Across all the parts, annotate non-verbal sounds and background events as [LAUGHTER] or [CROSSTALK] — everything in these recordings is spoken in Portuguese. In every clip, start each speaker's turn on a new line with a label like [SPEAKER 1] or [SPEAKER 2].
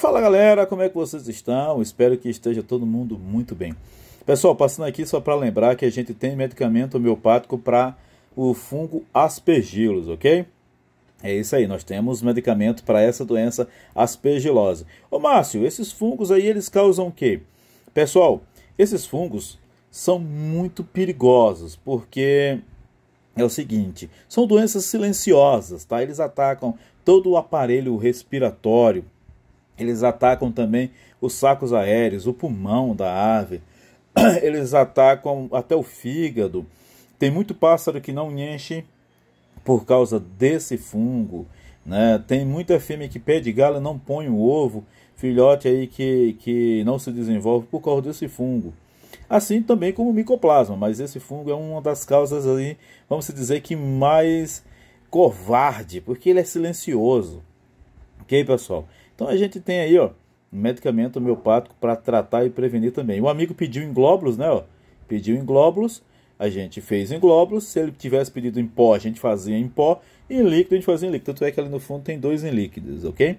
[SPEAKER 1] Fala galera, como é que vocês estão? Espero que esteja todo mundo muito bem. Pessoal, passando aqui só para lembrar que a gente tem medicamento homeopático para o fungo aspergilos, ok? É isso aí, nós temos medicamento para essa doença aspergilose. Ô Márcio, esses fungos aí eles causam o quê? Pessoal, esses fungos são muito perigosos porque é o seguinte, são doenças silenciosas, tá? Eles atacam todo o aparelho respiratório, eles atacam também os sacos aéreos, o pulmão da ave. [CLEARS THROAT] Eles atacam até o fígado. Tem muito pássaro que não enche por causa desse fungo. Né? Tem muita fêmea que pede de galo não põe o ovo, filhote aí que, que não se desenvolve por causa desse fungo. Assim também como o micoplasma, mas esse fungo é uma das causas aí, vamos dizer que mais covarde, porque ele é silencioso. Ok, pessoal? Então a gente tem aí, ó, um medicamento homeopático para tratar e prevenir também. O amigo pediu em glóbulos, né, ó? Pediu em glóbulos, a gente fez em glóbulos. Se ele tivesse pedido em pó, a gente fazia em pó. E em líquido, a gente fazia em líquido. Tanto é que ali no fundo tem dois em líquidos, ok?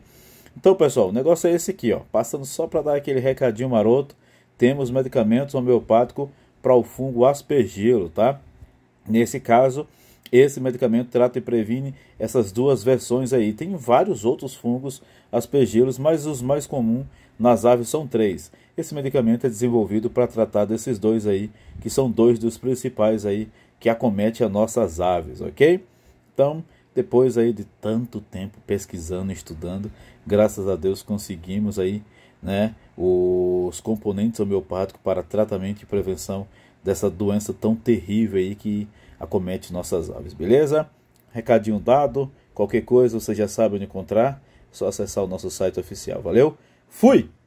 [SPEAKER 1] Então, pessoal, o negócio é esse aqui, ó. Passando só para dar aquele recadinho maroto, temos medicamentos homeopáticos para o fungo aspergilo, tá? Nesse caso, esse medicamento trata e previne essas duas versões aí. Tem vários outros fungos aspergilos, mas os mais comuns nas aves são três. Esse medicamento é desenvolvido para tratar desses dois aí, que são dois dos principais aí que acomete as nossas aves, ok? Então, depois aí de tanto tempo pesquisando, estudando, graças a Deus conseguimos aí, né, os componentes homeopáticos para tratamento e prevenção dessa doença tão terrível aí que acomete nossas aves, beleza? Recadinho dado, qualquer coisa você já sabe onde encontrar, é só acessar o nosso site oficial, valeu? Fui!